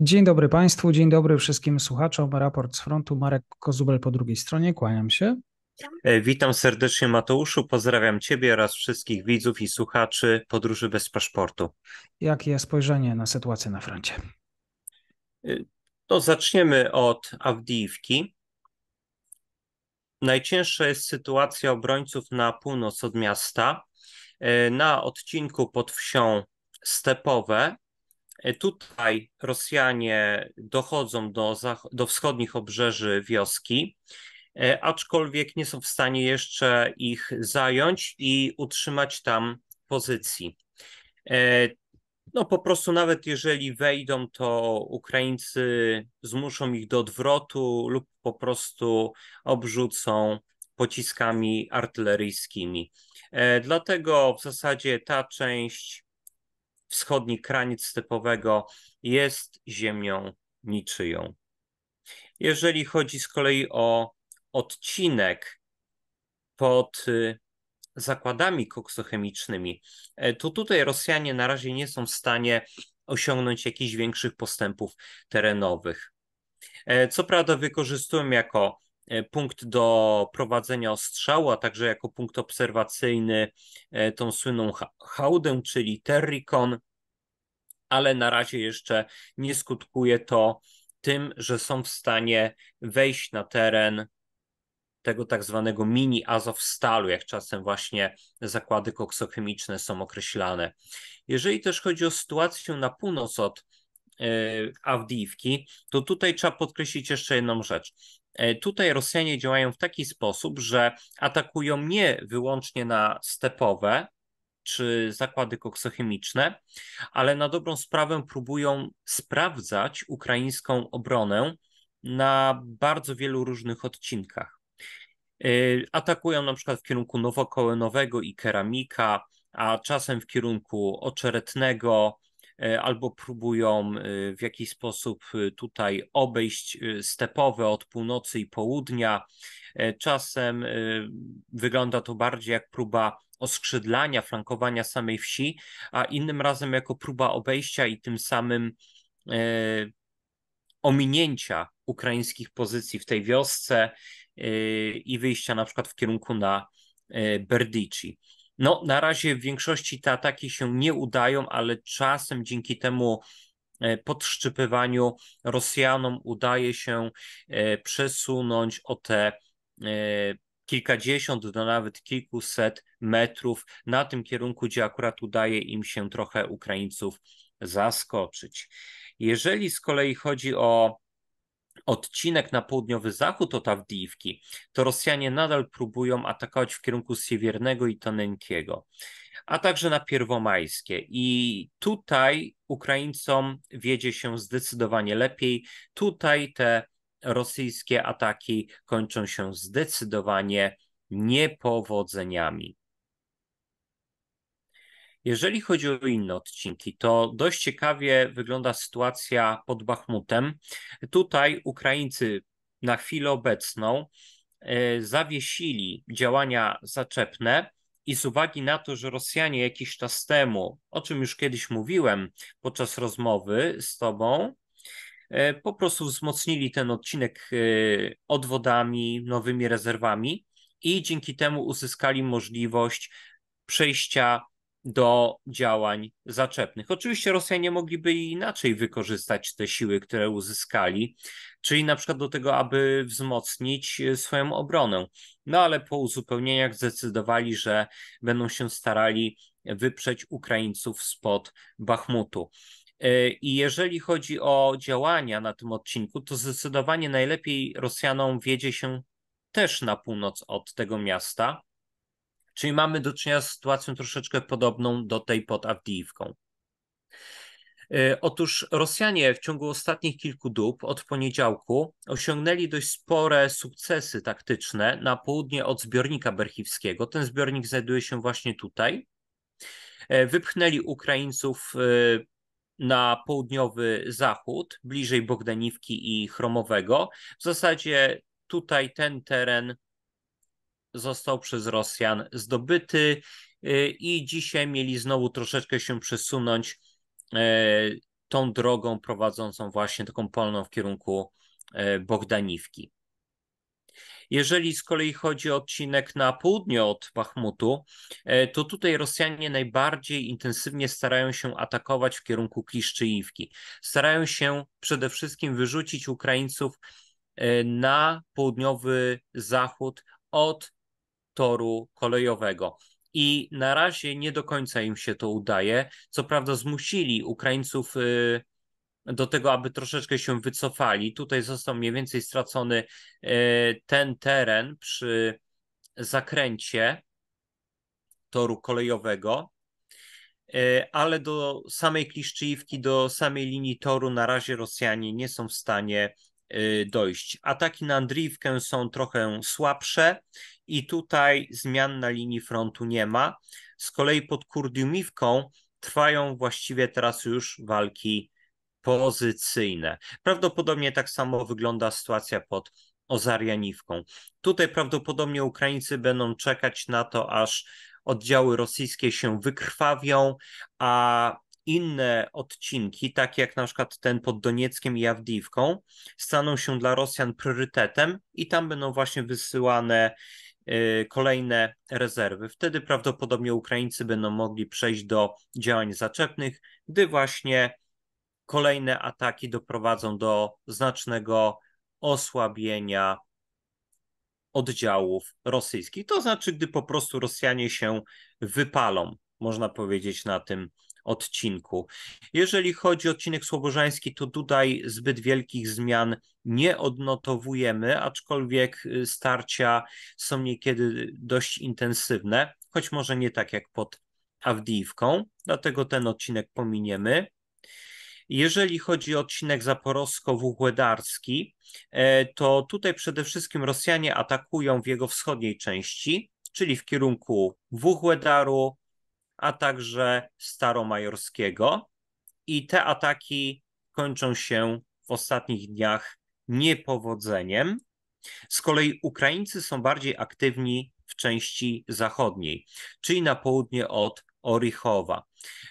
Dzień dobry Państwu, dzień dobry wszystkim słuchaczom. Raport z frontu, Marek Kozubel po drugiej stronie, kłaniam się. E, witam serdecznie Mateuszu, pozdrawiam Ciebie oraz wszystkich widzów i słuchaczy Podróży bez paszportu. Jakie spojrzenie na sytuację na froncie? E, to zaczniemy od Awdijiwki. Najcięższa jest sytuacja obrońców na północ od miasta, e, na odcinku pod wsią Stepowe, E, tutaj Rosjanie dochodzą do, do wschodnich obrzeży wioski, e, aczkolwiek nie są w stanie jeszcze ich zająć i utrzymać tam pozycji. E, no po prostu nawet jeżeli wejdą, to Ukraińcy zmuszą ich do odwrotu lub po prostu obrzucą pociskami artyleryjskimi. Dlatego w zasadzie ta część wschodni kraniec stepowego jest ziemią niczyją. Jeżeli chodzi z kolei o odcinek pod y, zakładami koksochemicznymi, e, to tutaj Rosjanie na razie nie są w stanie osiągnąć jakichś większych postępów terenowych. E, co prawda wykorzystują jako E, punkt do prowadzenia ostrzału, a także jako punkt obserwacyjny e, tą słynną hałdę, czyli Terricon, ale na razie jeszcze nie skutkuje to tym, że są w stanie wejść na teren tego tak zwanego mini Azowstalu, jak czasem właśnie zakłady koksochemiczne są określane. Jeżeli też chodzi o sytuację na północ od e, Awdijiwki, to tutaj trzeba podkreślić jeszcze jedną rzecz. E, tutaj Rosjanie działają w taki sposób, że atakują nie wyłącznie na stepowe czy zakłady koksochemiczne, ale na dobrą sprawę próbują sprawdzać ukraińską obronę na bardzo wielu różnych odcinkach. E, atakują na przykład w kierunku nowokołenowego i Keramika, a czasem w kierunku Oczeretnego, E, albo próbują e, w jakiś sposób e, tutaj obejść stepowe od północy i południa. Czasem wygląda to bardziej jak próba oskrzydlania, flankowania samej wsi, a innym razem jako próba obejścia i tym samym ominięcia ukraińskich pozycji w tej wiosce i wyjścia na przykład w kierunku na Berdici. No, na razie w większości te ataki się nie udają, ale czasem dzięki temu e, podszczypywaniu Rosjanom udaje się e, przesunąć o te e, kilkadziesiąt do nawet kilkuset metrów na tym kierunku, gdzie akurat udaje im się trochę Ukraińców zaskoczyć. Jeżeli z kolei chodzi o odcinek na południowy zachód od Awdijiwki, to Rosjanie nadal próbują atakować w kierunku Siewiernego i Tonenkiego, a także na Pierwomajskie. I tutaj Ukraińcom wiedzie się zdecydowanie lepiej. Tutaj te rosyjskie ataki kończą się zdecydowanie niepowodzeniami. Jeżeli chodzi o inne odcinki, to dość ciekawie wygląda sytuacja pod Bachmutem. Tutaj Ukraińcy na chwilę obecną e, zawiesili działania zaczepne i z uwagi na to, że Rosjanie jakiś czas temu, o czym już kiedyś mówiłem podczas rozmowy z Tobą, e, po prostu wzmocnili ten odcinek e, odwodami, nowymi rezerwami i dzięki temu uzyskali możliwość przejścia do działań zaczepnych. Oczywiście Rosjanie mogliby inaczej wykorzystać te siły, które uzyskali, czyli na przykład do tego, aby wzmocnić e, swoją obronę. No ale po uzupełnieniach zdecydowali, że będą się starali wyprzeć Ukraińców spod Bachmutu. E, I jeżeli chodzi o działania na tym odcinku, to zdecydowanie najlepiej Rosjanom wiedzie się też na północ od tego miasta. Czyli mamy do czynienia z sytuacją troszeczkę podobną do tej pod Avdiivką. E, otóż Rosjanie w ciągu ostatnich kilku dób od poniedziałku osiągnęli dość spore sukcesy taktyczne na południe od zbiornika berchiwskiego. Ten zbiornik znajduje się właśnie tutaj. E, wypchnęli Ukraińców e, na południowy zachód, bliżej Bogdaniwki i Chromowego. W zasadzie tutaj ten teren został przez Rosjan zdobyty y, i dzisiaj mieli znowu troszeczkę się przesunąć e, tą drogą prowadzącą właśnie taką polną w kierunku e, Bogdaniwki. Jeżeli z kolei chodzi o odcinek na południe od Bachmutu, e, to tutaj Rosjanie najbardziej intensywnie starają się atakować w kierunku Kliszczyjówki. Starają się przede wszystkim wyrzucić Ukraińców na południowy zachód od toru kolejowego. I na razie nie do końca im się to udaje. Co prawda, zmusili Ukraińców y, do tego, aby troszeczkę się wycofali. Tutaj został mniej więcej stracony y, ten teren przy zakręcie toru kolejowego, y, ale do samej Kliszczyjówki, do samej linii toru na razie Rosjanie nie są w stanie Y, dojść. Ataki na Andriwkę są trochę słabsze i tutaj zmian na linii frontu nie ma. Z kolei pod Kurdiumiwką trwają właściwie teraz już walki pozycyjne. Prawdopodobnie tak samo wygląda sytuacja pod Ozarianiwką. Tutaj prawdopodobnie Ukraińcy będą czekać na to, aż oddziały rosyjskie się wykrwawią, a inne odcinki, takie jak na przykład ten pod Donieckiem i Jawdiwką, staną się dla Rosjan priorytetem i tam będą właśnie wysyłane y, kolejne rezerwy. Wtedy prawdopodobnie Ukraińcy będą mogli przejść do działań zaczepnych, gdy właśnie kolejne ataki doprowadzą do znacznego osłabienia oddziałów rosyjskich. To znaczy, gdy po prostu Rosjanie się wypalą, można powiedzieć, na tym odcinku. Jeżeli chodzi o odcinek słobożański, to tutaj zbyt wielkich zmian nie odnotowujemy, aczkolwiek y, starcia są niekiedy dość intensywne, choć może nie tak jak pod Awdijiwką, dlatego ten odcinek pominiemy. Jeżeli chodzi o odcinek zaporowsko-wuchłedarski, e, to tutaj przede wszystkim Rosjanie atakują w jego wschodniej części, czyli w kierunku Wuchłedaru, a także Staromajorskiego. I te ataki kończą się w ostatnich dniach niepowodzeniem. Z kolei Ukraińcy są bardziej aktywni w części zachodniej, czyli na południe od Orichowa.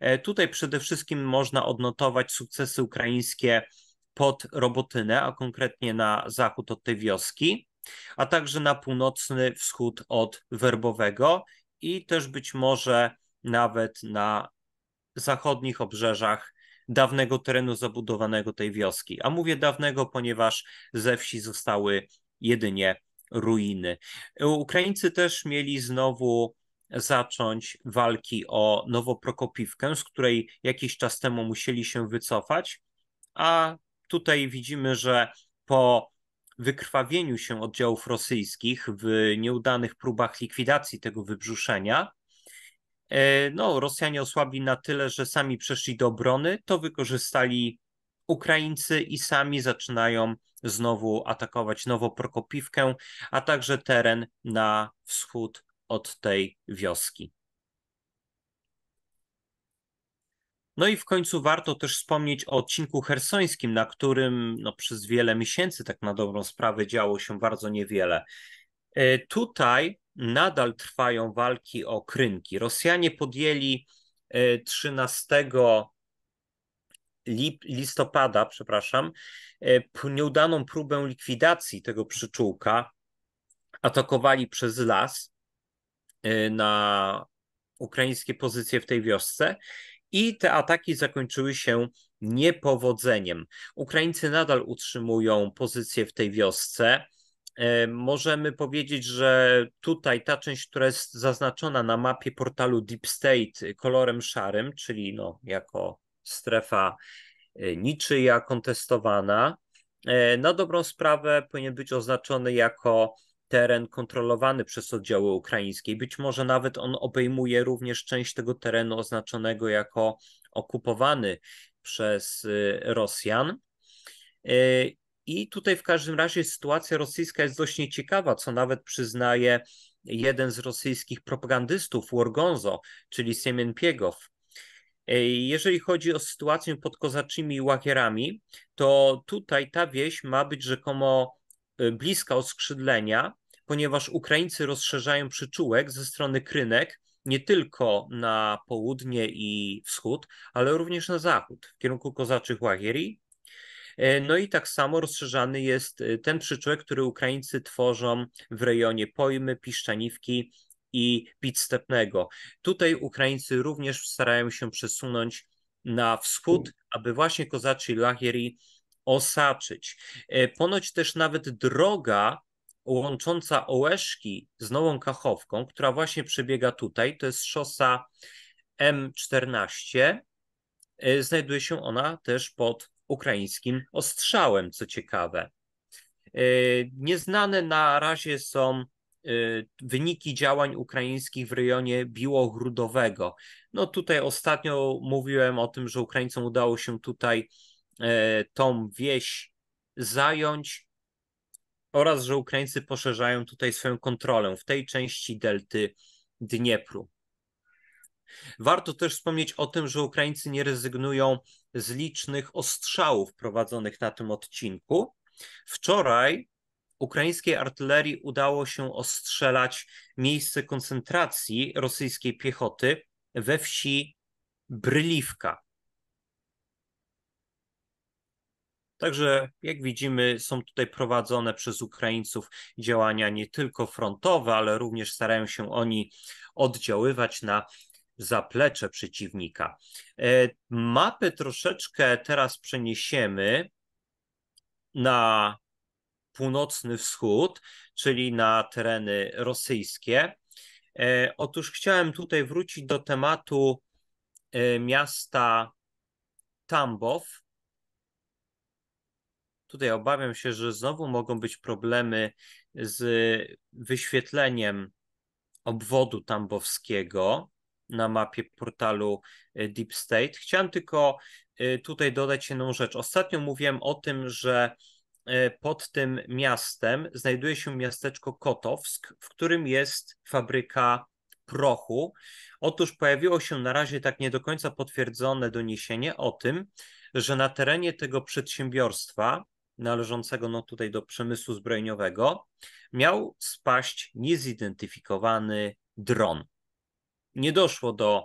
E, tutaj przede wszystkim można odnotować sukcesy ukraińskie pod Robotynę, a konkretnie na zachód od tej wioski, a także na północny wschód od Werbowego i też być może nawet na zachodnich obrzeżach dawnego terenu zabudowanego tej wioski. A mówię dawnego, ponieważ ze wsi zostały jedynie ruiny. Ukraińcy też mieli znowu zacząć walki o Nowoprokopiwkę, z której jakiś czas temu musieli się wycofać, a tutaj widzimy, że po wykrwawieniu się oddziałów rosyjskich w nieudanych próbach likwidacji tego wybrzuszenia, E, no, Rosjanie osłabli na tyle, że sami przeszli do obrony, to wykorzystali Ukraińcy i sami zaczynają znowu atakować Nowoprokopiwkę, a także teren na wschód od tej wioski. No i w końcu warto też wspomnieć o odcinku hersońskim, na którym no, przez wiele miesięcy, tak na dobrą sprawę, działo się bardzo niewiele. E, tutaj nadal trwają walki o Krynki. Rosjanie podjęli 13 e, listopada, przepraszam, e, nieudaną próbę likwidacji tego przyczółka. Atakowali przez las e, na ukraińskie pozycje w tej wiosce i te ataki zakończyły się niepowodzeniem. Ukraińcy nadal utrzymują pozycję w tej wiosce. E, możemy powiedzieć, że tutaj ta część, która jest zaznaczona na mapie portalu Deep State kolorem szarym, czyli no, jako strefa e, niczyja kontestowana, e, na dobrą sprawę powinien być oznaczony jako teren kontrolowany przez oddziały ukraińskie. Być może nawet on obejmuje również część tego terenu oznaczonego jako okupowany przez Rosjan. I tutaj w każdym razie sytuacja rosyjska jest dość nieciekawa, co nawet przyznaje jeden z rosyjskich propagandystów, Łorgonzo, czyli Siemienpiegow. E, jeżeli chodzi o sytuację pod kozaczymi i łakierami, to tutaj ta wieś ma być rzekomo e, bliska oskrzydlenia, ponieważ Ukraińcy rozszerzają przyczółek ze strony Krynek nie tylko na południe i wschód, ale również na zachód, w kierunku kozaczych łagierii E, no i tak samo rozszerzany jest e, ten przyczółek, który Ukraińcy tworzą w rejonie Pojmy, Piszczaniwki i Pidstepnego. Tutaj Ukraińcy również starają się przesunąć na wschód, aby właśnie kozaczy Lahieri osaczyć. E, ponoć też nawet droga łącząca Ołeszki z Nową Kachowką, która właśnie przebiega tutaj, to jest szosa M14, znajduje się ona też pod ukraińskim ostrzałem, co ciekawe. Y, nieznane na razie są y, wyniki działań ukraińskich w rejonie Biłogródowego. No tutaj ostatnio mówiłem o tym, że Ukraińcom udało się tutaj e, tą wieś zająć oraz, że Ukraińcy poszerzają tutaj swoją kontrolę w tej części delty Dniepru. Warto też wspomnieć o tym, że Ukraińcy nie rezygnują z licznych ostrzałów prowadzonych na tym odcinku. Wczoraj ukraińskiej artylerii udało się ostrzelać miejsce koncentracji rosyjskiej piechoty we wsi Bryliwka. Także, jak widzimy, są tutaj prowadzone przez Ukraińców działania nie tylko frontowe, ale również starają się oni oddziaływać na zaplecze przeciwnika. E, mapy troszeczkę teraz przeniesiemy na północny wschód, czyli na tereny rosyjskie. E, otóż chciałem tutaj wrócić do tematu e, miasta Tambow. Tutaj obawiam się, że znowu mogą być problemy z wyświetleniem obwodu tambowskiego na mapie portalu e, Deep State. Chciałem tylko e, tutaj dodać jedną rzecz. Ostatnio mówiłem o tym, że e, pod tym miastem znajduje się miasteczko Kotowsk, w którym jest fabryka prochu. Otóż pojawiło się na razie tak nie do końca potwierdzone doniesienie o tym, że na terenie tego przedsiębiorstwa należącego no tutaj do przemysłu zbrojeniowego miał spaść niezidentyfikowany dron nie doszło do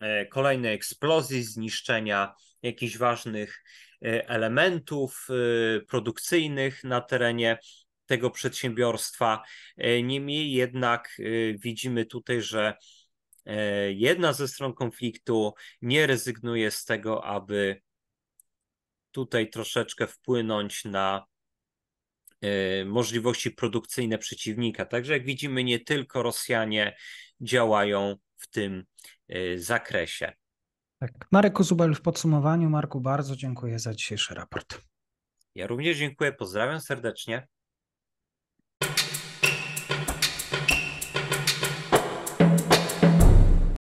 e, kolejnej eksplozji, zniszczenia jakichś ważnych e, elementów e, produkcyjnych na terenie tego przedsiębiorstwa. Niemniej jednak widzimy tutaj, że jedna ze stron konfliktu nie rezygnuje z tego, aby tutaj troszeczkę wpłynąć na E, możliwości produkcyjne przeciwnika. Także jak widzimy, nie tylko Rosjanie działają w tym e, zakresie. Tak. Marek Uzubel w podsumowaniu. Marku, bardzo dziękuję za dzisiejszy raport. Ja również dziękuję, pozdrawiam serdecznie.